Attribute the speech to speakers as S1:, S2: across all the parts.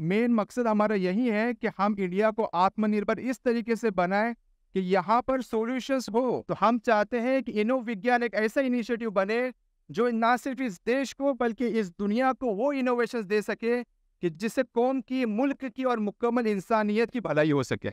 S1: main मकसद हमारा यही है कि हम इंडिया को आत्मनिर्भर इस तरीके से बनाएं कि यहाँ पर सॉल्यूशंस हो तो हम चाहते हैं कि इनो विज्ञान एक ऐसा इनिशिएटिव बने जो ना सिर्फ इस देश को बल्कि इस दुनिया को वो इनोवेशन दे सके कि जिससे कौम की मुल्क की और मुकम्मल इंसानियत की भलाई हो सके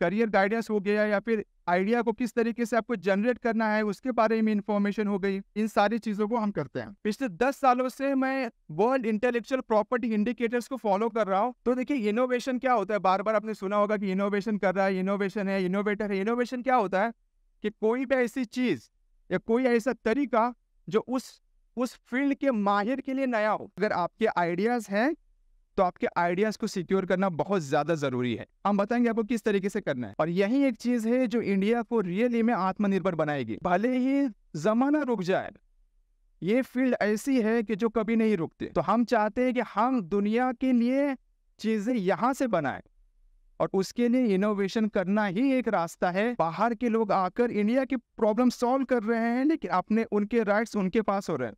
S1: करियर गाइडेंस हो गया या फिर आइडिया को किस तरीके से आपको जनरेट करना है उसके बारे में इन्फॉर्मेशन हो गई इन सारी चीजों को हम करते हैं पिछले दस सालों से मैं वर्ल्ड इंटेलेक्चुअल प्रॉपर्टी इंडिकेटर्स को फॉलो कर रहा हूँ तो देखिए इनोवेशन क्या होता है बार बार आपने सुना होगा कि इनोवेशन कर रहा है इनोवेशन है इनोवेटर है इनोवेशन क्या होता है कि कोई भी ऐसी चीज या कोई ऐसा तरीका जो उस उस फील्ड के माहिर के लिए नया हो अगर आपके आइडियाज हैं तो आपके आइडियाज को सिक्योर करना बहुत ज्यादा जरूरी है हम बताएंगे आपको किस तरीके से करना है और यही एक चीज है जो इंडिया को रियली में आत्मनिर्भर बनाएगी भले ही जमाना रुक जाए ये फील्ड ऐसी है कि जो कभी नहीं रुकते तो हम चाहते हैं कि हम दुनिया के लिए चीजें यहाँ से बनाए और उसके लिए इनोवेशन करना ही एक रास्ता है बाहर के लोग आकर इंडिया की प्रॉब्लम सॉल्व कर रहे हैं लेकिन अपने उनके राइट्स उनके पास हो रहे हैं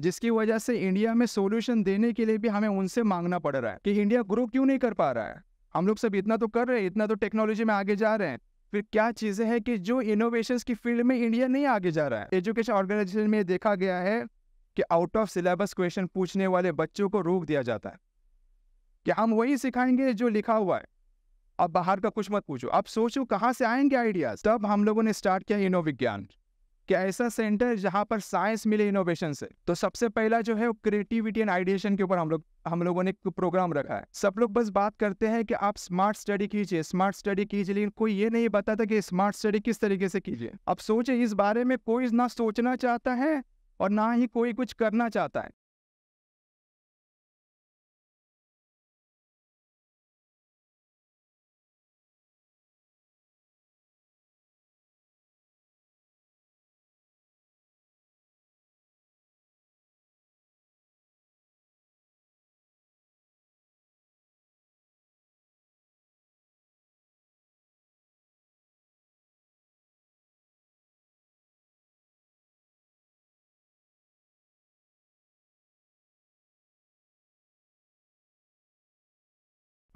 S1: जिसकी वजह से इंडिया में सोल्यूशन देने के लिए भी हमें उनसे मांगना पड़ रहा है कि इंडिया ग्रो क्यों नहीं कर पा रहा है हम लोग सब इतना तो कर रहे हैं इतना तो टेक्नोलॉजी में आगे जा रहे हैं फिर क्या चीज़ें हैं कि जो इनोवेशन की फील्ड में इंडिया नहीं आगे जा रहा है एजुकेशन ऑर्गेनाइजेशन में देखा गया है कि आउट ऑफ सिलेबस क्वेश्चन पूछने वाले बच्चों को रोक दिया जाता है कि हम वही सिखाएंगे जो लिखा हुआ है अब बाहर का कुछ मत पूछो अब सोचो कहाँ से आएंगे आइडियाज तब हम लोगों ने स्टार्ट किया इनोविज्ञान कि ऐसा सेंटर जहाँ पर साइंस मिले इनोवेशन से तो सबसे पहला जो है वो क्रिएटिविटी एंड आइडिएशन के ऊपर हम लोग हम लोगों ने प्रोग्राम रखा है सब लोग बस बात करते हैं कि आप स्मार्ट स्टडी कीजिए स्मार्ट स्टडी कीजिए लेकिन कोई ये नहीं बताता कि स्मार्ट स्टडी किस तरीके से कीजिए अब सोचे इस बारे में कोई ना सोचना चाहता है और ना ही कोई कुछ करना चाहता है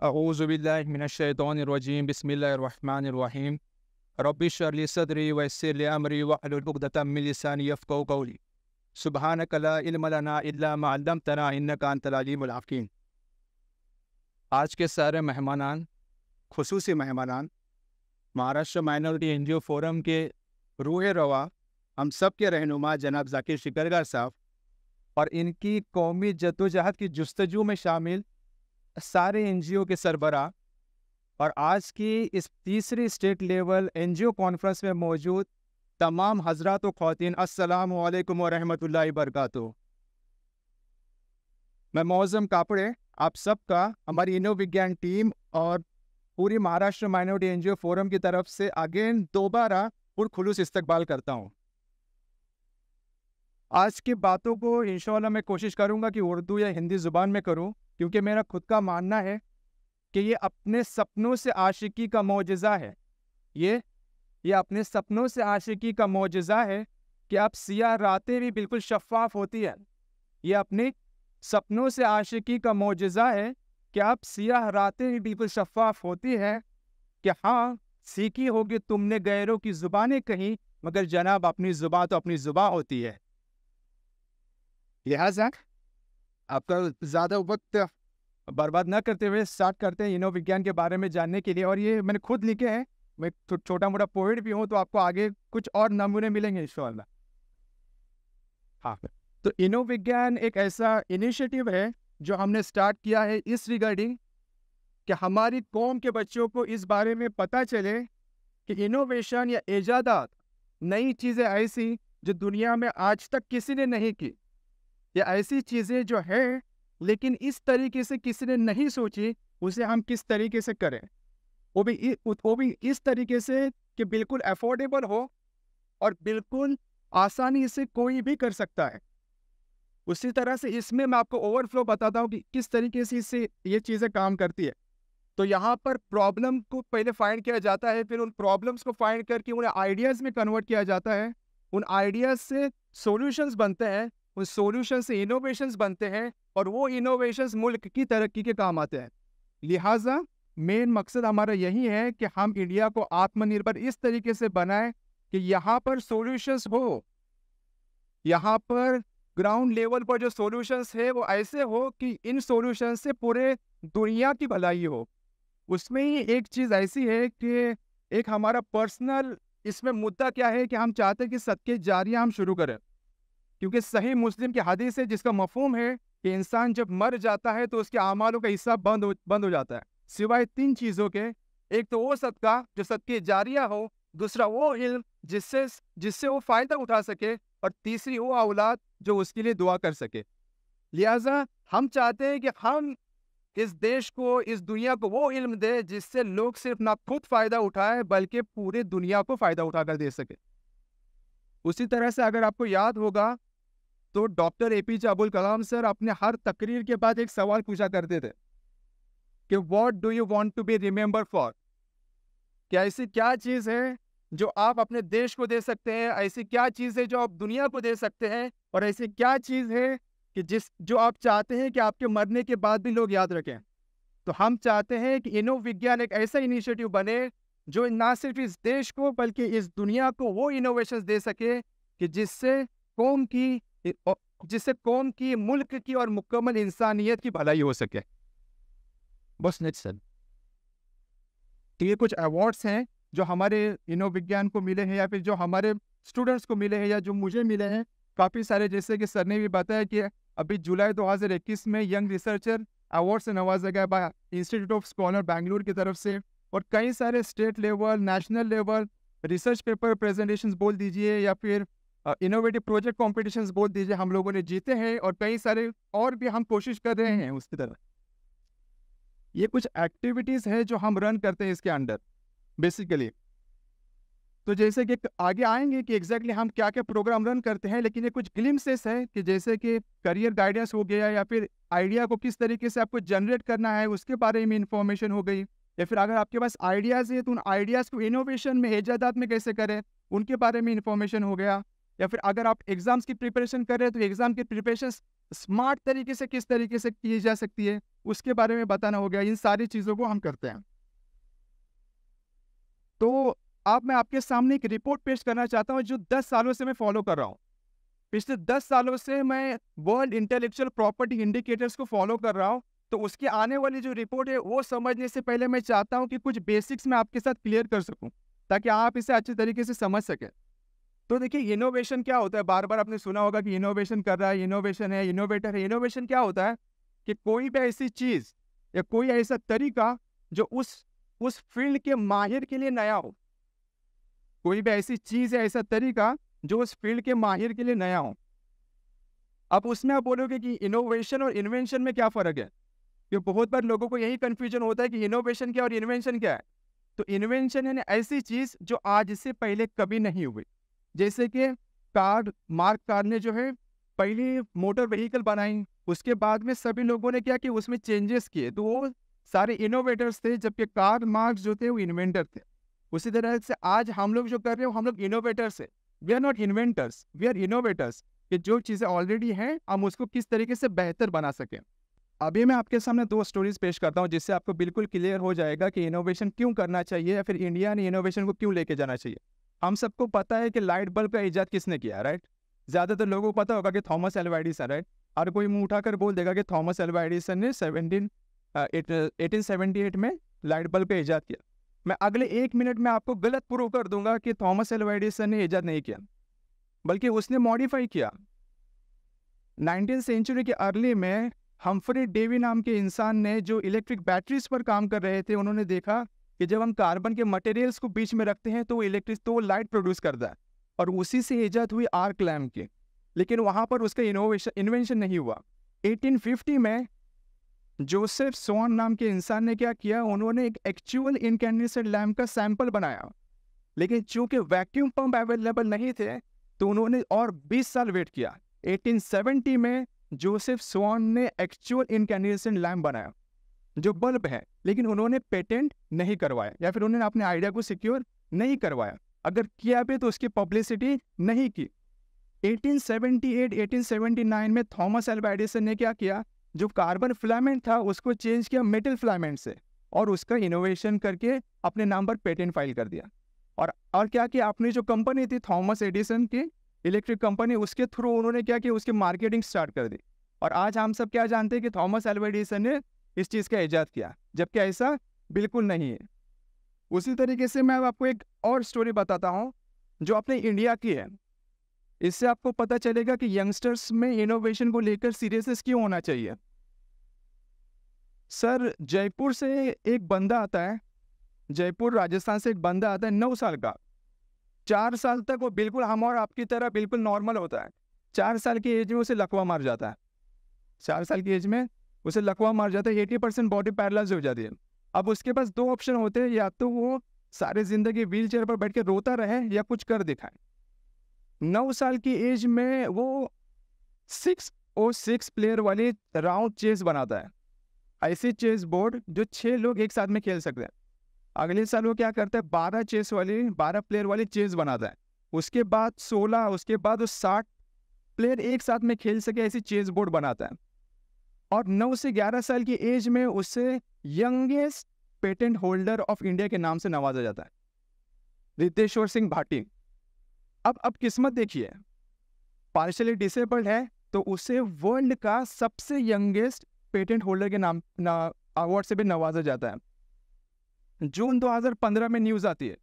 S1: عقدة من لساني يفقهوا قولي سبحانك لا علم لنا إلا ما علمتنا إنك أنت العليم الحكيم आज के सारे मेहमानान खसूस मेहमानान Maharashtra minority N G O forum के रूह रवा हम सब के रहनुमा जनाब जाकिर शिकरगा साहब और इनकी कौमी जदोजहद की जस्तजू में शामिल सारे एनजीओ के सरबरा और आज की इस तीसरी स्टेट लेवल एनजीओ कॉन्फ्रेंस में मौजूद तमाम हजरात व खातिन अस्सलाम वालेकुम वरहमतुल्लाहि मैं मौजम कापड़े आप सबका हमारी इनो विज्ञान टीम और पूरी महाराष्ट्र माइनॉरिटी एनजीओ फोरम की तरफ से अगेन दोबारा पुरखुलूस इस्तकबाल करता हूँ आज की बातों को इन मैं कोशिश करूँगा कि उर्दू या हिंदी ज़ुबान में करूं क्योंकि मेरा खुद का मानना है कि ये अपने सपनों से आशिकी का मुजज़ा है ये ये अपने सपनों से आशिकी का मुजज़ा है कि आप सियाह रातें भी बिल्कुल शफाफ होती हैं ये अपने सपनों से आशिकी का मुजज़ा है कि आप सियाह रातें भी बिल्कुल शफाफ होती हैं कि हाँ सीखी होगी तुमने गैरों की ज़ुबानें कहीं मगर जनाब अपनी जुबा तो अपनी जुबा होती है लिहाजा आपका ज़्यादा वक्त बर्बाद ना करते हुए स्टार्ट करते हैं इनो विज्ञान के बारे में जानने के लिए और ये मैंने खुद लिखे हैं मैं तो छोटा मोटा पोइट भी हूँ तो आपको आगे कुछ और नमूने मिलेंगे इन हाँ तो इनो विज्ञान एक ऐसा इनिशिएटिव है जो हमने स्टार्ट किया है इस रिगार्डिंग कि हमारी कौम के बच्चों को इस बारे में पता चले कि इनोवेशन या ईजादात नई चीज़ें ऐसी जो दुनिया में आज तक किसी ने नहीं की या ऐसी चीज़ें जो है लेकिन इस तरीके से किसी ने नहीं सोची उसे हम किस तरीके से करें वो भी वो भी इस तरीके से कि बिल्कुल अफोर्डेबल हो और बिल्कुल आसानी से कोई भी कर सकता है उसी तरह से इसमें मैं आपको ओवरफ्लो बताता हूँ कि किस तरीके से इससे ये चीज़ें काम करती है तो यहाँ पर प्रॉब्लम को पहले फाइंड किया जाता है फिर उन प्रॉब्लम्स को फाइंड करके उन्हें आइडियाज़ में कन्वर्ट किया जाता है उन आइडियाज़ से सॉल्यूशंस बनते हैं उस सोल्यूशन से इनोवेशन बनते हैं और वो इनोवेशन मुल्क की तरक्की के काम आते हैं लिहाजा मेन मकसद हमारा यही है कि हम इंडिया को आत्मनिर्भर इस तरीके से बनाएं कि यहाँ पर सोल्यूशंस हो यहाँ पर ग्राउंड लेवल पर जो सोल्यूशंस है वो ऐसे हो कि इन सोल्यूशन से पूरे दुनिया की भलाई हो उसमें ही एक चीज़ ऐसी है कि एक हमारा पर्सनल इसमें मुद्दा क्या है कि हम चाहते हैं कि सदके जारियाँ हम शुरू करें क्योंकि सही मुस्लिम की हदीस है जिसका मफहम है कि इंसान जब मर जाता है तो उसके अमालों का हिस्सा बंद हो बंद हो जाता है सिवाय तीन चीज़ों के एक तो वो सदका जो सदके जारिया हो दूसरा वो इल्म जिससे जिससे वो फ़ायदा उठा सके और तीसरी वो औलाद जो उसके लिए दुआ कर सके लिहाजा हम चाहते हैं कि हम इस देश को इस दुनिया को वो इल्म दे जिससे लोग सिर्फ ना खुद फ़ायदा उठाए बल्कि पूरे दुनिया को फ़ायदा उठाकर दे सके उसी तरह से अगर आपको याद होगा तो doctor A P J Abul Kalam sir अपने हर तकरीर के बाद एक सवाल पूछा करते थे कि what do you want to be remember for क्या ऐसी क्या चीज़ है जो आप अपने देश को दे सकते हैं ऐसी क्या चीज़ है जो आप दुनिया को दे सकते हैं और ऐसी क्या चीज़ है कि जिस जो आप चाहते हैं कि आपके मरने के बाद भी लोग याद रखें तो हम चाहते हैं कि इनो विज्ञान एक ऐसा इनिशिएटिव बने जो ना सिर्फ इस देश को बल्कि इस दुनिया को वो इनोवेशन दे सके कि जिससे कौम की जिससे कौम की मुल्क की और मुकम्मल इंसानियत की भलाई हो सके बस नेट सर तो ये कुछ अवार्ड्स हैं जो हमारे विज्ञान को मिले हैं या फिर जो हमारे स्टूडेंट्स को मिले हैं या जो मुझे मिले हैं काफ़ी सारे जैसे कि सर ने भी बताया कि अभी जुलाई 2021 में यंग रिसर्चर अवार्ड से नवाजा गया by institute of scholar Bangalore की तरफ से और कई सारे state level national level research paper presentation बोल दीजिए या फिर इनोवेटिव प्रोजेक्ट कॉम्पिटिशन बोल दीजिए हम लोगों ने जीते हैं और कई सारे और भी हम कोशिश कर रहे हैं उसकी तरह ये कुछ एक्टिविटीज़ है जो हम रन करते हैं इसके अंडर बेसिकली तो जैसे कि आगे आएंगे कि एग्जैक्टली exactly हम क्या क्या प्रोग्राम रन करते हैं लेकिन ये कुछ ग्लिम्सेस है कि जैसे कि करियर गाइडेंस हो गया या फिर आइडिया को किस तरीके से आपको जनरेट करना है उसके बारे में इंफॉर्मेशन हो गई या फिर अगर आपके पास आइडियाज़ है तो उन आइडियाज़ को इनोवेशन में ऐजादात में कैसे करें उनके बारे में इंफॉर्मेशन हो गया या फिर अगर आप एग्जाम्स की प्रिपरेशन कर रहे हैं तो एग्जाम की प्रिपरेशन स्मार्ट तरीके से किस तरीके से की जा सकती है उसके बारे में बताना हो गया इन सारी चीज़ों को हम करते हैं तो आप मैं आपके सामने एक रिपोर्ट पेश करना चाहता हूँ जो दस सालों से मैं फॉलो कर रहा हूँ पिछले दस सालों से मैं वर्ल्ड इंटेलेक्चुअल प्रॉपर्टी इंडिकेटर्स को फॉलो कर रहा हूँ तो उसकी आने वाली जो रिपोर्ट है वो समझने से पहले मैं चाहता हूँ कि कुछ बेसिक्स मैं आपके साथ क्लियर कर सकूँ ताकि आप इसे अच्छे तरीके से समझ सकें तो देखिए इनोवेशन क्या होता है बार बार आपने सुना होगा कि इनोवेशन कर रहा है इनोवेशन है इनोवेटर है इनोवेशन क्या होता है कि कोई भी ऐसी चीज़ या कोई ऐसा तरीका जो उस उस फील्ड के माहिर के लिए नया हो कोई भी ऐसी चीज़ या ऐसा तरीका जो उस फील्ड के माहिर के लिए नया हो अब उसमें आप बोलोगे कि इनोवेशन और इन्वेंशन में क्या फ़र्क है क्योंकि बहुत बार लोगों को यही कंफ्यूजन होता है कि इनोवेशन क्या और इन्वेंशन क्या है तो इन्वेंशन यानी ऐसी चीज़ जो आज से पहले कभी नहीं हुई जैसे कि कार मार्क कार ने जो है पहली मोटर व्हीकल बनाई उसके बाद में सभी लोगों ने क्या कि उसमें चेंजेस किए तो वो सारे इनोवेटर्स थे जबकि कार मार्क्स जो थे वो इन्वेंटर थे उसी तरह से आज हम लोग जो कर रहे हैं हम लोग इनोवेटर्स है we are not inventors we are innovators कि जो चीज़ें ऑलरेडी हैं हम उसको किस तरीके से बेहतर बना सकें अभी मैं आपके सामने दो स्टोरीज पेश करता हूँ जिससे आपको बिल्कुल क्लियर हो जाएगा कि इनोवेशन क्यों करना चाहिए या फिर इंडिया ने इनोवेशन को क्यों लेके जाना चाहिए हम सबको पता है कि लाइट बल्ब का इजाद किसने किया राइट ज़्यादातर तो लोगों को पता होगा कि थॉमस एल्वा एडिसन राइट और कोई मुंह उठाकर बोल देगा कि थॉमस एल्वा एडिसन ने सेवनटीन एटीन सेवेंटी एट में लाइट बल्ब का इजाद किया मैं अगले एक मिनट में आपको गलत प्रूव कर दूंगा कि थॉमस एल्वा एडिसन ने ईजाद नहीं किया बल्कि उसने मॉडिफाई किया नाइनटीन सेंचुरी के अर्ली में हम्फ्री डेवी नाम के इंसान ने जो इलेक्ट्रिक बैटरीज पर काम कर रहे थे उन्होंने देखा कि जब हम कार्बन के मटेरियल्स को बीच में रखते हैं तो वो इलेक्ट्रिक तो वो लाइट प्रोड्यूस करता है और उसी से ईजाद हुई आर्क लैम्प की लेकिन वहाँ पर उसका इनोवेशन इन्वेंशन नहीं हुआ 1850 में जोसेफ सोन नाम के इंसान ने क्या किया उन्होंने एक एक्चुअल इनकैंडिसेंट लैम्प का सैंपल बनाया लेकिन चूंकि वैक्यूम पंप अवेलेबल नहीं थे तो उन्होंने और 20 साल वेट किया 1870 में जोसेफ सोन ने एक्चुअल इनकैंडिसेंट लैम्प बनाया जो बल्ब है लेकिन उन्होंने पेटेंट नहीं करवाया या फिर उन्होंने अपने आइडिया को सिक्योर नहीं करवाया अगर किया भी तो उसकी पब्लिसिटी नहीं की 1878, 1879 में थॉमस एल्बा एडिसन ने क्या किया जो कार्बन फिलामेंट था उसको चेंज किया मेटल फिलामेंट से और उसका इनोवेशन करके अपने नाम पर पेटेंट फाइल कर दिया और और क्या किया अपनी जो कंपनी थी थॉमस एडिसन की इलेक्ट्रिक कंपनी उसके थ्रू उन्होंने क्या किया उसकी मार्केटिंग स्टार्ट कर दी और आज हम सब क्या जानते हैं कि थॉमस एल्बा एडिसन ने इस चीज़ का ईजाद किया जबकि ऐसा बिल्कुल नहीं है उसी तरीके से मैं आपको एक और स्टोरी बताता हूँ जो अपने इंडिया की है इससे आपको पता चलेगा कि यंगस्टर्स में इनोवेशन को लेकर सीरियसनेस क्यों होना चाहिए सर जयपुर से एक बंदा आता है जयपुर राजस्थान से एक बंदा आता है नौ साल का चार साल तक वो बिल्कुल हम और आपकी तरह बिल्कुल नॉर्मल होता है चार साल की एज में उसे लकवा मार जाता है चार साल की एज में उसे लकवा मार जाता है एटी परसेंट बॉडी पैरलाइज हो जाती है अब उसके पास दो ऑप्शन होते हैं या तो वो सारी जिंदगी व्हील चेयर पर बैठ के रोता रहे या कुछ कर दिखाए नौ साल की एज में वो सिक्स और सिक्स प्लेयर वाली राउंड चेस बनाता है ऐसी चेस बोर्ड जो छः लोग एक साथ में खेल सकते हैं अगले साल वो क्या करता है बारह चेस वाली बारह प्लेयर वाली चेस बनाता है उसके बाद सोलह उसके बाद वो साठ प्लेयर एक साथ में खेल सके ऐसी चेस बोर्ड बनाता है और 9 से 11 साल की एज में उसे youngest patent holder of India के नाम से नवाजा जाता है रितेश्वर सिंह भाटी अब अब किस्मत देखिए पार्शली डिसेबल्ड है तो उसे वर्ल्ड का सबसे यंगेस्ट पेटेंट होल्डर के नाम अवार्ड से भी नवाजा जाता है जून 2015 में न्यूज आती है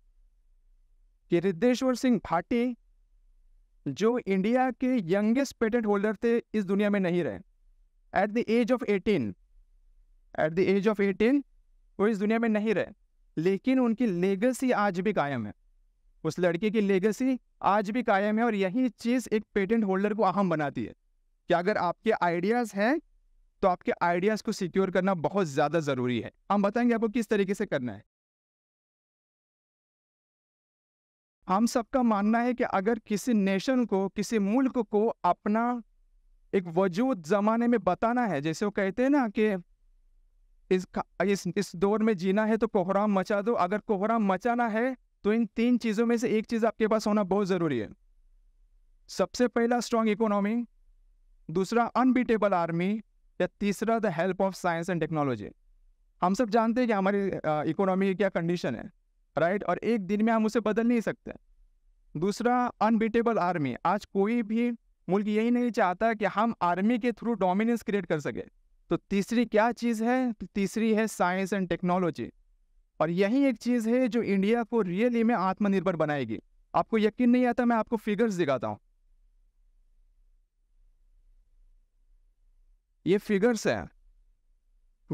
S1: कि रिद्धेश्वर सिंह भाटी जो इंडिया के यंगेस्ट पेटेंट होल्डर थे इस दुनिया में नहीं रहे at the age of eighteen at the age of eighteen वो इस दुनिया में नहीं रहे लेकिन उनकी लेगेसी आज भी कायम है उस लड़के की लेगेसी आज भी कायम है और यही चीज़ एक पेटेंट होल्डर को अहम बनाती है कि अगर आपके आइडियाज़ हैं तो आपके आइडियाज़ को सिक्योर करना बहुत ज़्यादा ज़रूरी है हम बताएंगे आपको किस तरीके से करना है हम सबका मानना है कि अगर किसी नेशन को किसी मुल्क को अपना एक वजूद ज़माने में बताना है जैसे वो कहते हैं ना कि इस इस इस दौर में जीना है तो कोहराम मचा दो अगर कोहराम मचाना है तो इन तीन चीज़ों में से एक चीज़ आपके पास होना बहुत ज़रूरी है सबसे पहला स्ट्रॉन्ग इकोनॉमी दूसरा अनबीटेबल आर्मी या तीसरा the help of science and technology हम सब जानते हैं कि हमारी इकोनॉमी की क्या कंडीशन है राइट और एक दिन में हम उसे बदल नहीं सकते दूसरा अनबीटेबल आर्मी आज कोई भी मुल्क यही नहीं चाहता कि हम आर्मी के थ्रू डोमिनेंस क्रिएट कर सके तो तीसरी क्या चीज़ है तो तीसरी है साइंस एंड टेक्नोलॉजी और यही एक चीज़ है जो इंडिया को रियली में आत्मनिर्भर बनाएगी आपको यकीन नहीं आता मैं आपको फिगर्स दिखाता हूँ ये फिगर्स हैं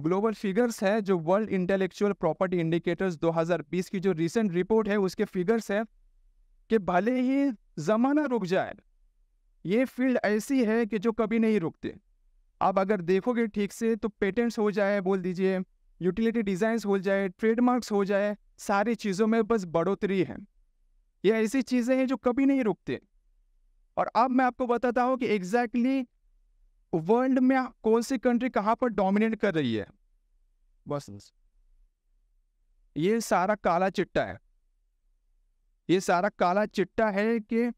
S1: ग्लोबल फिगर्स है जो वर्ल्ड इंटेलेक्चुअल प्रॉपर्टी इंडिकेटर्स 2020 की जो रिसेंट रिपोर्ट है उसके फिगर्स है कि भले ही ज़माना रुक जाए ये फील्ड ऐसी है कि जो कभी नहीं रुकते आप अगर देखोगे ठीक से तो पेटेंट्स हो जाए बोल दीजिए यूटिलिटी डिज़ाइंस हो जाए ट्रेडमार्क्स हो जाए सारी चीज़ों में बस बढ़ोतरी है ये ऐसी चीज़ें हैं जो कभी नहीं रुकते और अब मैं आपको बताता हूँ कि एग्जैक्टली exactly वर्ल्ड में कौन सी कंट्री कहाँ पर डोमिनेट कर रही है बस ये सारा काला चिट्टा है ये सारा काला चिट्टा है कि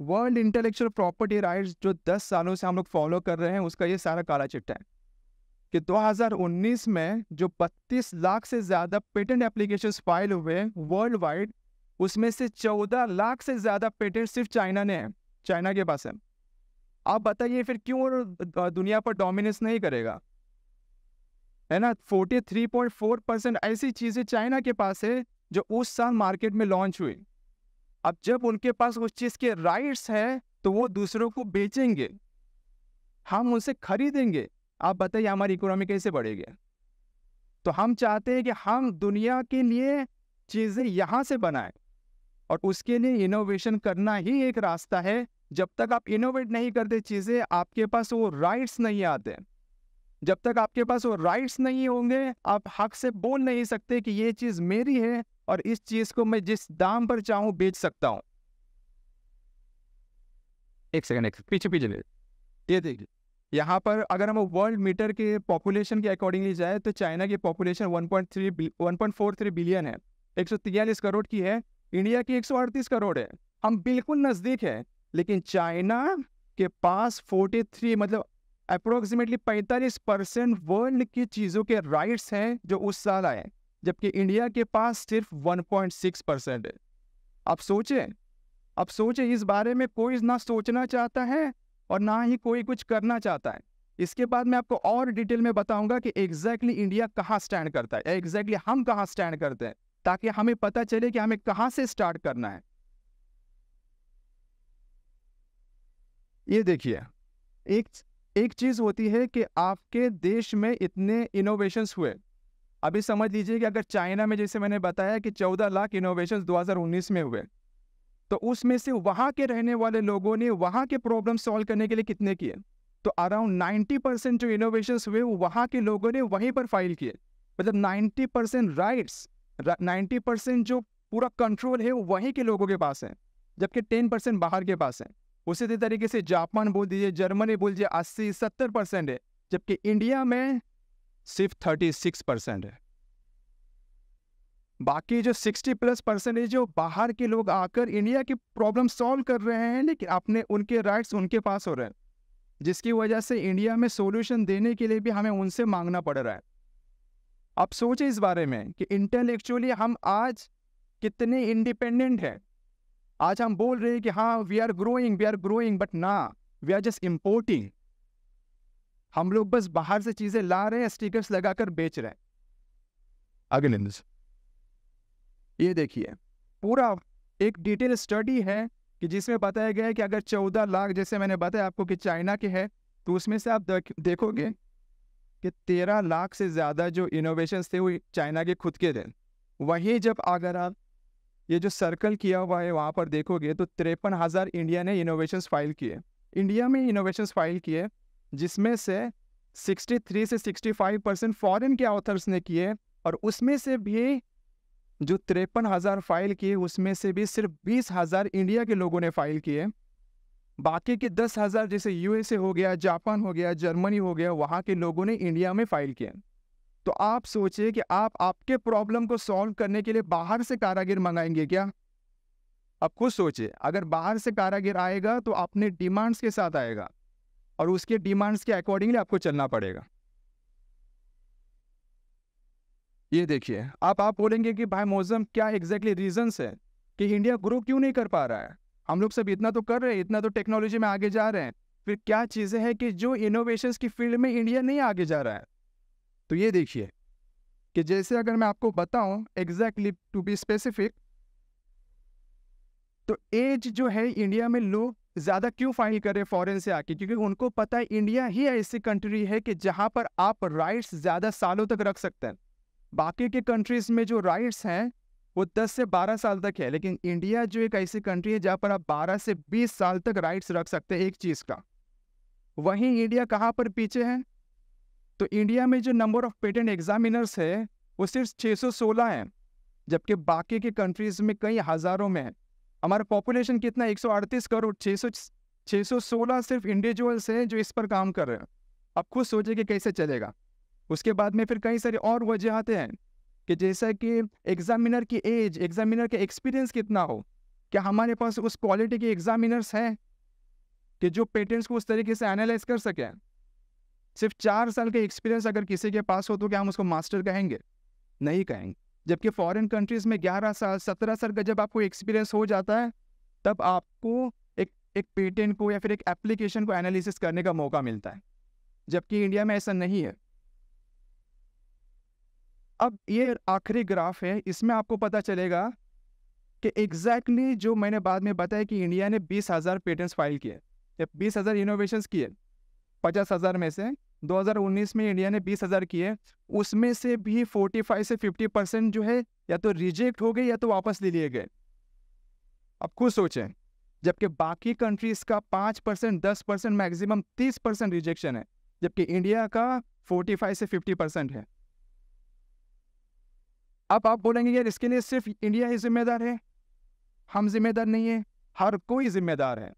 S1: वर्ल्ड इंटेलेक्चुअल प्रॉपर्टी राइट्स जो 10 सालों से हम लोग फॉलो कर रहे हैं उसका ये सारा काला चिट्ठा है कि 2019 में जो 32 लाख से ज़्यादा पेटेंट एप्लीकेशन फाइल हुए वर्ल्ड वाइड उसमें से 14 लाख से ज़्यादा पेटेंट सिर्फ चाइना ने है चाइना के पास है आप बताइए फिर क्यों दुनिया पर डोमिनेंस नहीं करेगा है ना 43.4 परसेंट ऐसी चीज़ें चाइना के पास है जो उस साल मार्केट में लॉन्च हुई अब जब उनके पास उस चीज के राइट्स हैं तो वो दूसरों को बेचेंगे हम उनसे खरीदेंगे आप बताइए हमारी इकोनॉमी कैसे बढ़ेगी तो हम चाहते हैं कि हम दुनिया के लिए चीज़ें यहां से बनाएं और उसके लिए इनोवेशन करना ही एक रास्ता है जब तक आप इनोवेट नहीं करते चीज़ें आपके पास वो राइट्स नहीं आते जब तक आपके पास वो राइट्स नहीं होंगे आप हक से बोल नहीं सकते कि ये चीज़ मेरी है और इस चीज को मैं जिस दाम पर चाहूं बेच सकता हूं एक सेकंड एक पीछे पीछे ये देखिए यहाँ पर अगर हम वर्ल्ड मीटर के पॉपुलेशन के अकॉर्डिंगली जाए तो चाइना की पॉपुलेशन 1.3 1.43 बिलियन है एक करोड़ की है इंडिया की एक करोड़ है हम बिल्कुल नज़दीक है लेकिन चाइना के पास 43 मतलब अप्रोक्सीमेटली 45 परसेंट वर्ल्ड की चीज़ों के राइट्स हैं जो उस साल आए जबकि इंडिया के पास सिर्फ 1.6 परसेंट है आप सोचें आप सोचें इस बारे में कोई ना सोचना चाहता है और ना ही कोई कुछ करना चाहता है इसके बाद मैं आपको और डिटेल में बताऊंगा कि एग्जैक्टली exactly इंडिया कहाँ स्टैंड करता है एग्जैक्टली exactly हम कहाँ स्टैंड करते हैं ताकि हमें पता चले कि हमें कहाँ से स्टार्ट करना है ये देखिए एक एक चीज़ होती है कि आपके देश में इतने इनोवेशंस हुए अभी समझ लीजिए कि अगर चाइना में जैसे मैंने बताया कि 14 लाख इनोवेशन 2019 में हुए तो उसमें से वहाँ के रहने वाले लोगों ने वहाँ के प्रॉब्लम सॉल्व करने के लिए कितने किए तो अराउंड 90 परसेंट जो इनोवेशन हुए वहाँ के लोगों ने वहीं पर फाइल किए मतलब 90 परसेंट राइट्स नाइन्टी परसेंट जो पूरा कंट्रोल है वो वहीं के लोगों के पास है जबकि टेन परसेंट बाहर के पास है उसी तरीके से जापान बोल दीजिए जर्मनी बोल दीजिए अस्सी सत्तर परसेंट है जबकि इंडिया में सिर्फ थर्टी सिक्स परसेंट है बाकी जो सिक्सटी प्लस परसेंट है जो बाहर के लोग आकर इंडिया की प्रॉब्लम सॉल्व कर रहे हैं लेकिन अपने उनके राइट्स उनके पास हो रहे हैं जिसकी वजह से इंडिया में सॉल्यूशन देने के लिए भी हमें उनसे मांगना पड़ रहा है आप सोचें इस बारे में कि इंटेलेक्चुअली हम आज कितने इंडिपेंडेंट हैं आज हम बोल रहे हैं कि हाँ we are growing we are growing but ना वी आर जस्ट इम्पोर्टिंग हम लोग बस बाहर से चीजें ला रहे हैं स्टिकर्स लगाकर बेच रहे हैं अगले न्यूज ये देखिए पूरा एक डिटेल स्टडी है कि जिसमें बताया गया है कि अगर चौदह लाख जैसे मैंने बताया आपको कि चाइना के है तो उसमें से आप देखोगे कि तेरह लाख से ज़्यादा जो इनोवेशन थे वो चाइना के खुद के थे वहीं जब अगर आप ये जो सर्कल किया हुआ है वहाँ पर देखोगे तो तिरपन हज़ार इंडिया ने इनोवेशन फाइल किए इंडिया में इनोवेशन फाइल किए जिसमें से 63 से 65 परसेंट फॉरन के ऑथर्स ने किए और उसमें से भी जो तिरपन हज़ार फाइल किए उसमें से भी सिर्फ बीस हज़ार इंडिया के लोगों ने फाइल किए बाकी के दस हज़ार जैसे यूएसए हो गया जापान हो गया जर्मनी हो गया वहाँ के लोगों ने इंडिया में फाइल किए तो आप सोचिए कि आप आपके प्रॉब्लम को सॉल्व करने के लिए बाहर से कारागिर मंगाएंगे क्या अब खुद सोचिए अगर बाहर से कारागिर आएगा तो अपने डिमांड्स के साथ आएगा और उसके डिमांड्स के अकॉर्डिंगली आपको चलना पड़ेगा ये देखिए आप आप बोलेंगे कि भाई मौजम क्या एग्जैक्टली exactly है कि इंडिया ग्रो क्यों नहीं कर पा रहा है हम लोग सब इतना तो कर रहे हैं इतना तो टेक्नोलॉजी में आगे जा रहे हैं फिर क्या चीज़ें हैं कि जो इनोवेशन की फील्ड में इंडिया नहीं आगे जा रहा है तो ये देखिए कि जैसे अगर मैं आपको बताऊं एग्जैक्टली टू बी स्पेसिफिक तो एज जो है इंडिया में लोग ज़्यादा क्यों फाइल करें फॉरेन से आके क्योंकि उनको पता है इंडिया ही ऐसी कंट्री है कि जहाँ पर आप राइट्स ज़्यादा सालों तक रख सकते हैं बाकी के कंट्रीज़ में जो राइट्स हैं वो 10 से 12 साल तक है लेकिन इंडिया जो एक ऐसी कंट्री है जहाँ पर आप 12 से 20 साल तक राइट्स रख सकते हैं एक चीज़ का वहीं इंडिया कहाँ पर पीछे है तो इंडिया में जो नंबर ऑफ पेटेंट एग्जामिनर्स है वो सिर्फ 616 सौ हैं जबकि बाकी के कंट्रीज़ में कई हज़ारों में है हमारा पॉपुलेशन कितना एक करोड़ सौ सौ सोलह सिर्फ इंडिविजुअल्स हैं जो इस पर काम कर रहे हैं अब खुद सोचे कि कैसे चलेगा उसके बाद में फिर कई सारी और आते हैं कि जैसा कि एग्जामिनर की एज एग्जामिनर का एक्सपीरियंस कितना हो क्या हमारे पास उस क्वालिटी के एग्जामिनर्स हैं कि जो पेटेंट्स को उस तरीके से एनालाइज कर सकें सिर्फ चार साल का एक्सपीरियंस अगर किसी के पास हो तो क्या हम उसको मास्टर कहेंगे नहीं कहेंगे जबकि फॉरेन कंट्रीज में 11 साल 17 साल का जब आपको एक्सपीरियंस हो जाता है तब आपको एक एक पेटेंट को या फिर एक एप्लीकेशन को एनालिसिस करने का मौका मिलता है जबकि इंडिया में ऐसा नहीं है अब ये आखिरी ग्राफ है इसमें आपको पता चलेगा कि एग्जैक्टली exactly जो मैंने बाद में बताया कि इंडिया ने बीस हज़ार पेटेंट्स फाइल किए बीस हज़ार इनोवेशन किए पचास हज़ार में से 2019 में इंडिया ने 20,000 किए उसमें से भी 45 से 50 परसेंट जो है या तो रिजेक्ट हो गए या तो वापस ले लिए गए अब खुद सोचें जबकि बाकी कंट्रीज का 5 परसेंट दस परसेंट मैक्सिमम 30 परसेंट रिजेक्शन है जबकि इंडिया का 45 से 50 परसेंट है अब आप बोलेंगे यार इसके लिए सिर्फ इंडिया ही जिम्मेदार है हम जिम्मेदार नहीं है हर कोई जिम्मेदार है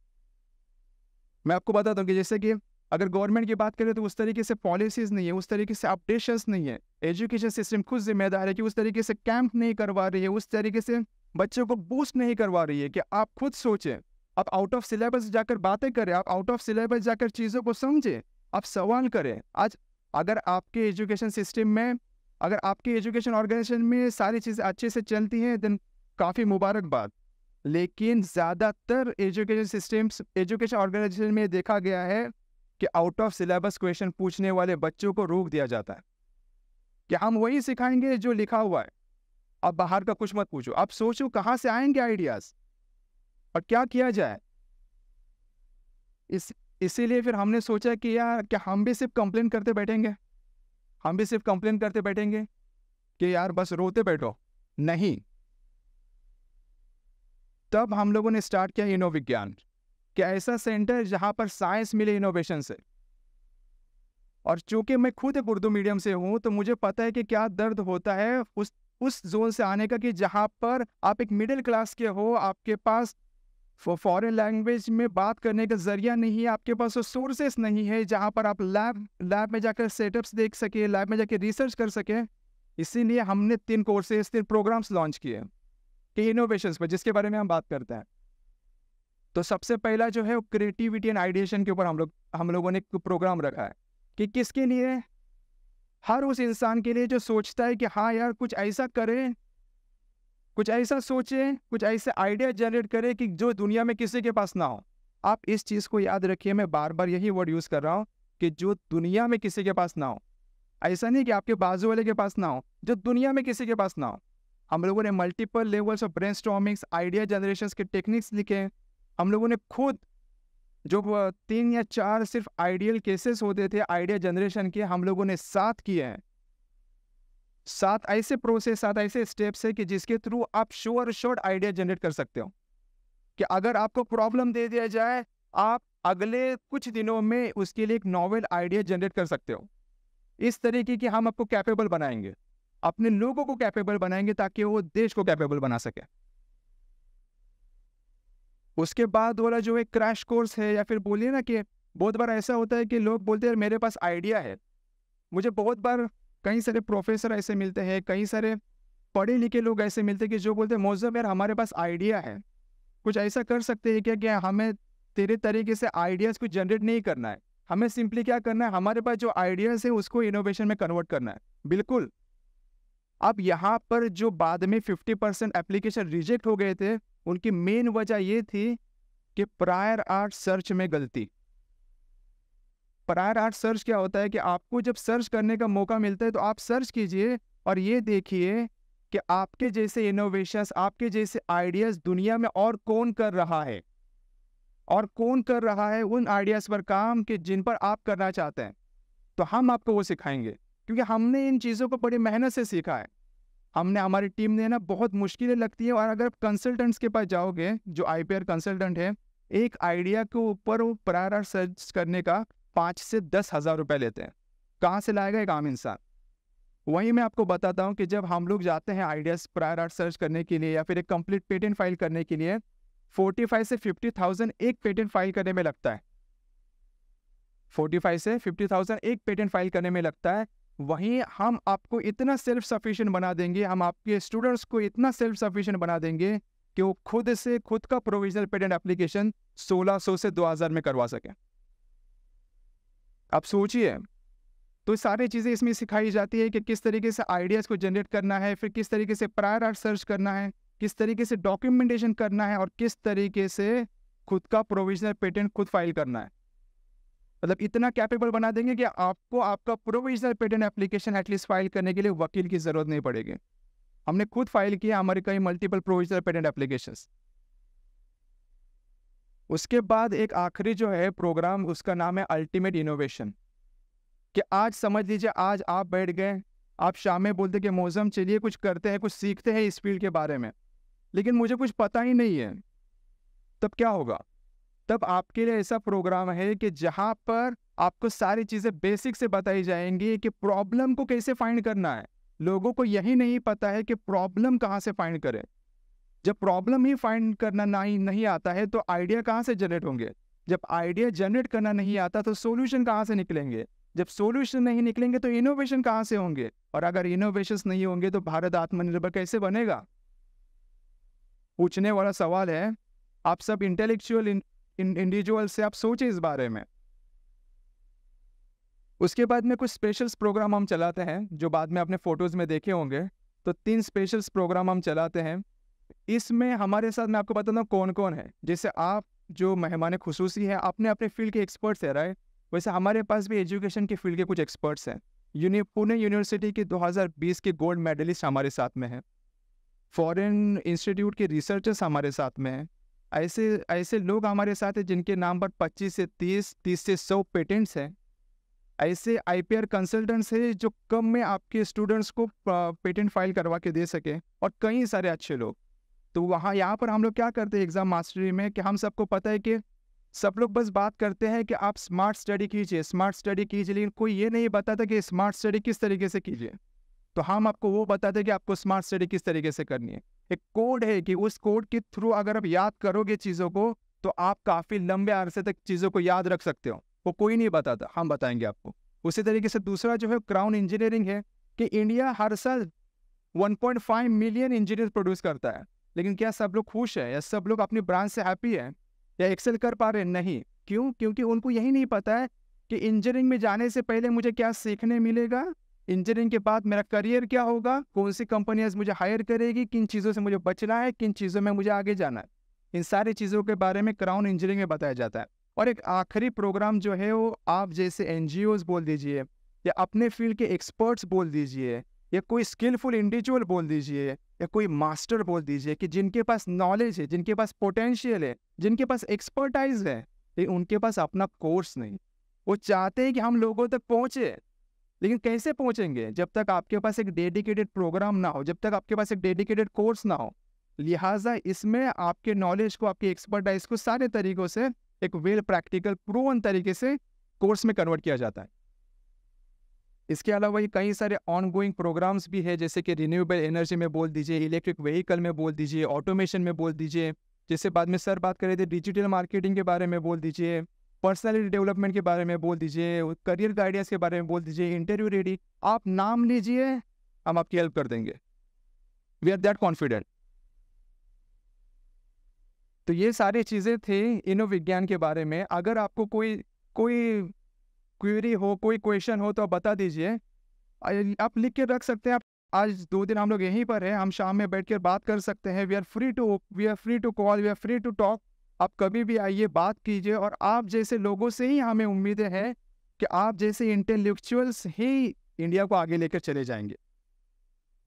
S1: मैं आपको बता दूंगी कि जैसे कि अगर गवर्नमेंट की बात करें तो उस तरीके से पॉलिसीज़ नहीं है उस तरीके से अपडेशन नहीं है एजुकेशन सिस्टम खुद जिम्मेदार है कि उस तरीके से कैंप नहीं करवा रही है उस तरीके से बच्चों को बूस्ट नहीं करवा रही है कि आप खुद सोचें आप आउट ऑफ सिलेबस जाकर बातें करें आप आउट ऑफ सिलेबस जाकर चीज़ों को समझें आप सवाल करें आज अगर आपके एजुकेशन सिस्टम में अगर आपके एजुकेशन ऑर्गेनाइजेशन में सारी चीज़ें अच्छे से चलती हैं देन काफ़ी मुबारकबाद लेकिन ज़्यादातर एजुकेशन सिस्टम्स एजुकेशन ऑर्गेनाइजेशन में देखा गया है कि आउट ऑफ सिलेबस क्वेश्चन पूछने वाले बच्चों को रोक दिया जाता है कि हम वही सिखाएंगे जो लिखा हुआ है अब बाहर का कुछ मत पूछो आप सोचो कहाँ से आएंगे आइडियाज और क्या किया जाए इस इसीलिए फिर हमने सोचा कि यार क्या हम भी सिर्फ कंप्लेन करते बैठेंगे हम भी सिर्फ कंप्लेन करते बैठेंगे कि यार बस रोते बैठो नहीं तब हम लोगों ने स्टार्ट किया इनो विज्ञान कि ऐसा सेंटर जहाँ पर साइंस मिले इनोवेशन से और चूंकि मैं खुद एक उर्दू मीडियम से हूँ तो मुझे पता है कि क्या दर्द होता है उस उस जोन से आने का कि जहाँ पर आप एक मिडिल क्लास के हो आपके पास फॉरेन लैंग्वेज में बात करने का जरिया नहीं है आपके पास सोर्सेस नहीं है जहाँ पर आप लैब लैब में जाकर सेटअप्स देख सकें लैब में जाकर रिसर्च कर सकें इसीलिए हमने तीन कोर्सेज तीन प्रोग्राम्स लॉन्च किए कि इनोवेशन पर जिसके बारे में हम बात करते हैं तो सबसे पहला जो है वो क्रिएटिविटी एंड आइडिएशन के ऊपर हम लोग हम लोगों ने प्रोग्राम रखा है कि किसके लिए हर उस इंसान के लिए जो सोचता है कि हाँ यार कुछ ऐसा करें कुछ ऐसा सोचें कुछ ऐसे आइडिया जनरेट करें कि जो दुनिया में किसी के पास ना हो आप इस चीज़ को याद रखिए मैं बार बार यही वर्ड यूज़ कर रहा हूँ कि जो दुनिया में किसी के पास ना हो ऐसा नहीं कि आपके बाजू वाले के पास ना हो जो दुनिया में किसी के पास ना हो हम लोगों ने multiple levels of brainstormings idea generation के टेक्निक्स लिखे हैं हम लोगों ने खुद जो तीन या चार सिर्फ आइडियल केसेस होते थे आइडिया जनरेशन के हम लोगों ने सात किए हैं सात ऐसे प्रोसेस सात ऐसे स्टेप्स है कि जिसके थ्रू आप श्योर शॉर्ट आइडिया जनरेट कर सकते हो कि अगर आपको प्रॉब्लम दे दिया जाए आप अगले कुछ दिनों में उसके लिए एक नॉवेल आइडिया जनरेट कर सकते हो इस तरीके की हम आपको कैपेबल बनाएंगे अपने लोगों को कैपेबल बनाएंगे ताकि वो देश को कैपेबल बना सके उसके बाद वाला जो है क्रैश कोर्स है या फिर बोलिए ना कि बहुत बार ऐसा होता है कि लोग बोलते हैं मेरे पास आइडिया है मुझे बहुत बार कई सारे प्रोफेसर ऐसे मिलते हैं कई सारे पढ़े लिखे लोग ऐसे मिलते हैं कि जो बोलते हैं मौजम यार हमारे पास आइडिया है कुछ ऐसा कर सकते हैं क्या क्या हमें तेरे तरीके से आइडियाज़ को जनरेट नहीं करना है हमें सिंपली क्या करना है हमारे पास जो आइडियाज़ है उसको इनोवेशन में कन्वर्ट करना है बिल्कुल अब यहाँ पर जो बाद में फिफ्टी परसेंट एप्लीकेशन रिजेक्ट हो गए थे उनकी मेन वजह यह थी कि प्रायर आर्ट सर्च में गलती प्रायर आर्ट सर्च क्या होता है कि आपको जब सर्च करने का मौका मिलता है तो आप सर्च कीजिए और ये देखिए कि आपके जैसे इनोवेशंस आपके जैसे आइडियाज दुनिया में और कौन कर रहा है और कौन कर रहा है उन आइडियाज पर काम कि जिन पर आप करना चाहते हैं तो हम आपको वो सिखाएंगे क्योंकि हमने इन चीज़ों को बड़ी मेहनत से सीखा है हमने हमारी टीम ने ना बहुत मुश्किलें लगती है और अगर आप कंसल्टेंट्स के पास जाओगे जो आई पी कंसल्टेंट है एक आइडिया के ऊपर वो प्रायर सर्च करने का पाँच से दस हज़ार रुपये लेते हैं कहाँ से लाएगा एक आम इंसान वहीं मैं आपको बताता हूँ कि जब हम लोग जाते हैं आइडियाज़ प्रायर आर्ट सर्च करने के लिए या फिर एक कंप्लीट पेटेंट फाइल करने के लिए फोर्टी फाइव से फिफ्टी थाउजेंड एक पेटेंट फाइल करने में लगता है फोर्टी फाइव से फिफ्टी थाउजेंड एक पेटेंट फाइल करने में लगता है वहीं हम आपको इतना सेल्फ सफिशिएंट बना देंगे हम आपके स्टूडेंट्स को इतना सेल्फ सफिशिएंट बना देंगे कि वो खुद से खुद का प्रोविजनल पेटेंट एप्लीकेशन 1600 से 2000 में करवा सकें आप सोचिए तो सारी चीज़ें इसमें सिखाई जाती है कि किस तरीके से आइडियाज़ को जनरेट करना है फिर किस तरीके से प्रायर आर्ट सर्च करना है किस तरीके से डॉक्यूमेंटेशन करना है और किस तरीके से खुद का प्रोविजनल पेटेंट खुद फाइल करना है मतलब इतना कैपेबल बना देंगे कि आपको आपका provisional patent application at least file करने के लिए वकील की ज़रूरत नहीं पड़ेगी हमने खुद फाइल किया हमारे कई मल्टीपल प्रोविजनल पेटेंट एप्लीकेशन उसके बाद एक आखिरी जो है प्रोग्राम उसका नाम है अल्टीमेट इनोवेशन कि आज समझ लीजिए आज आप बैठ गए आप शाम में बोलते कि मौजम चलिए कुछ करते हैं कुछ सीखते हैं इस फील्ड के बारे में लेकिन मुझे कुछ पता ही नहीं है तब क्या होगा तब आपके लिए ऐसा प्रोग्राम है कि जहाँ पर आपको सारी चीज़ें बेसिक से बताई जाएंगी कि प्रॉब्लम को कैसे फाइंड करना है लोगों को यही नहीं पता है कि प्रॉब्लम कहाँ से फाइंड करें जब प्रॉब्लम ही फाइंड करना नहीं नहीं आता है तो आइडिया कहाँ से जनरेट होंगे जब आइडिया जनरेट करना नहीं आता तो सोल्यूशन कहाँ से निकलेंगे जब सोल्यूशन नहीं निकलेंगे तो इनोवेशन कहाँ से होंगे और अगर इनोवेशन नहीं होंगे तो भारत आत्मनिर्भर कैसे बनेगा पूछने वाला सवाल है आप सब इंटेलेक्चुअल इंडिविजुअल से आप सोचें इस बारे में उसके बाद में कुछ स्पेशल्स प्रोग्राम हम चलाते हैं जो बाद में आपने फोटोज़ में देखे होंगे तो तीन स्पेशल्स प्रोग्राम हम चलाते हैं इसमें हमारे साथ मैं आपको बताता हूँ कौन कौन है जैसे आप जो मेहमान खसूसी है अपने अपने फील्ड के एक्सपर्ट्स है राय वैसे हमारे पास भी एजुकेशन के फील्ड के कुछ एक्सपर्ट्स हैं यूनि पुणे यूनिवर्सिटी के 2020 के गोल्ड मेडलिस्ट हमारे साथ में हैं फॉरेन इंस्टीट्यूट के रिसर्चर्स हमारे साथ में हैं ऐसे ऐसे लोग हमारे साथ हैं जिनके नाम पर 25 से 30, 30 से 100 पेटेंट्स हैं ऐसे आईपीआर कंसल्टेंट्स हैं जो कम में आपके स्टूडेंट्स को पेटेंट फाइल करवा के दे सके और कई सारे अच्छे लोग तो वहाँ यहाँ पर हम लोग क्या करते हैं एग्ज़ाम मास्टरी में कि हम सबको पता है कि सब लोग बस बात करते हैं कि आप स्मार्ट स्टडी कीजिए स्मार्ट स्टडी कीजिए लेकिन कोई ये नहीं बताता कि स्मार्ट स्टडी किस तरीके से कीजिए तो हम आपको वो बताते कि आपको स्मार्ट स्टडी किस तरीके से करनी है एक कोड है कि उस कोड के थ्रू अगर आप याद करोगे चीज़ों को तो आप काफ़ी लंबे अरसे तक चीज़ों को याद रख सकते हो वो कोई नहीं बताता हम बताएंगे आपको उसी तरीके से दूसरा जो है क्राउन इंजीनियरिंग है कि इंडिया हर साल 1.5 मिलियन इंजीनियर प्रोड्यूस करता है लेकिन क्या सब लोग खुश है या सब लोग अपनी ब्रांच से हैप्पी है या एक्सेल कर पा रहे हैं नहीं क्यों क्योंकि उनको यही नहीं पता है कि इंजीनियरिंग में जाने से पहले मुझे क्या सीखने मिलेगा इंजीनियरिंग के बाद मेरा करियर क्या होगा कौन सी कंपनियाँ मुझे हायर करेगी किन चीज़ों से मुझे बचना है किन चीज़ों में मुझे आगे जाना है इन सारी चीज़ों के बारे में क्राउन इंजीनियरिंग में बताया जाता है और एक आखिरी प्रोग्राम जो है वो आप जैसे एन बोल दीजिए या अपने फील्ड के एक्सपर्ट्स बोल दीजिए या कोई स्किलफुल इंडिविजुअल बोल दीजिए या कोई मास्टर बोल दीजिए कि जिनके पास नॉलेज है जिनके पास पोटेंशियल है जिनके पास एक्सपर्टाइज है ये उनके पास अपना कोर्स नहीं वो चाहते हैं कि हम लोगों तक पहुँचे लेकिन कैसे पहुंचेंगे जब तक आपके पास एक डेडिकेटेड प्रोग्राम ना हो जब तक आपके पास एक डेडिकेटेड कोर्स ना हो लिहाजा इसमें आपके नॉलेज को आपके एक्सपर्टाइज को सारे तरीकों से एक वेल प्रैक्टिकल प्रूवन तरीके से कोर्स में कन्वर्ट किया जाता है इसके अलावा ये कई सारे ऑनगोइंग प्रोग्राम्स भी है जैसे कि रिन्यूएबल एनर्जी में बोल दीजिए इलेक्ट्रिक व्हीकल में बोल दीजिए ऑटोमेशन में बोल दीजिए जैसे बाद में सर बात कर रहे थे डिजिटल मार्केटिंग के बारे में बोल दीजिए पर्सनैलिटी डेवलपमेंट के बारे में बोल दीजिए करियर गाइडेंस के बारे में बोल दीजिए इंटरव्यू रेडी आप नाम लीजिए हम आपकी हेल्प कर देंगे वी आर दैट कॉन्फिडेंट तो ये सारी चीज़ें थी इनो विज्ञान के बारे में अगर आपको कोई कोई क्वेरी हो कोई क्वेश्चन हो तो आप बता दीजिए आप लिख के रख सकते हैं आप आज दो दिन हम लोग यहीं पर हैं हम शाम में बैठ कर बात कर सकते हैं we are free to we are free to call we are free to talk आप कभी भी आइए बात कीजिए और आप जैसे लोगों से ही हमें उम्मीदें हैं कि आप जैसे इंटेलेक्चुअल्स ही इंडिया को आगे लेकर चले जाएंगे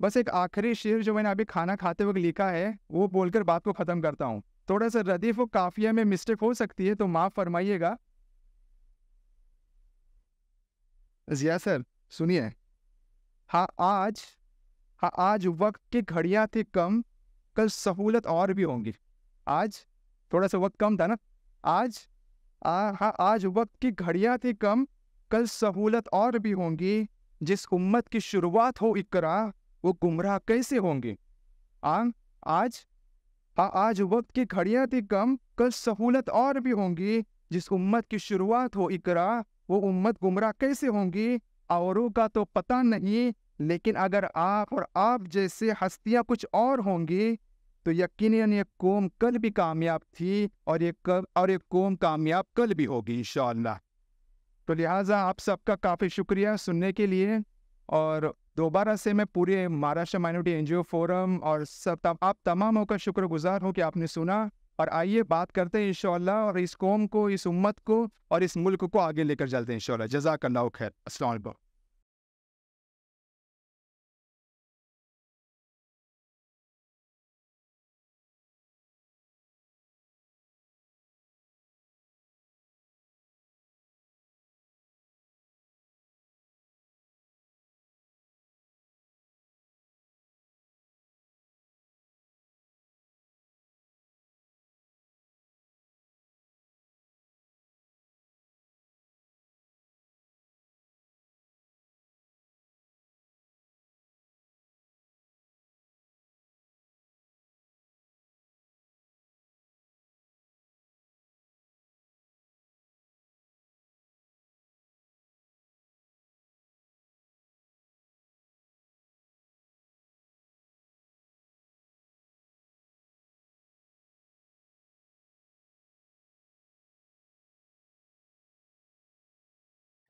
S1: बस एक आखिरी शेर जो मैंने अभी खाना खाते वक्त लिखा है वो बोलकर बात को ख़त्म करता हूँ थोड़ा सा रदीफ व काफिया में मिस्टेक हो सकती है तो माफ़ फरमाइएगा जिया सर सुनिए हाँ आज हाँ आज वक्त की घड़ियाँ थी कम कल सहूलत और भी होंगी आज थोड़ा सा वक्त कम था ना आज आ, हा आज वक्त की घड़ियां थी कम कल सहूलत और भी होंगी जिस उम्मत की शुरुआत हो इकरा वो गुमराह कैसे होंगे आ आज आ, हाँ, आज वक्त की घड़ियां थी कम कल सहूलत और भी होंगी जिस उम्मत की शुरुआत हो इकरा वो उम्मत गुमराह कैसे होंगी औरों का तो पता नहीं लेकिन अगर आप और आप जैसे हस्तियां कुछ और होंगी तो यकीन ये कौम कल भी कामयाब थी और ये कल और ये कौम कामयाब कल भी होगी इन तो लिहाजा आप सबका काफ़ी शुक्रिया सुनने के लिए और दोबारा से मैं पूरे महाराष्ट्र माइनॉरिटी एनजीओ फोरम और सब तम, आप तमामों का शुक्रगुजार हूँ कि आपने सुना और आइए बात करते हैं इनशाला और इस कौम को इस उम्मत को और इस मुल्क को आगे लेकर चलते हैं इनशाला जजाकल्ला खैर असल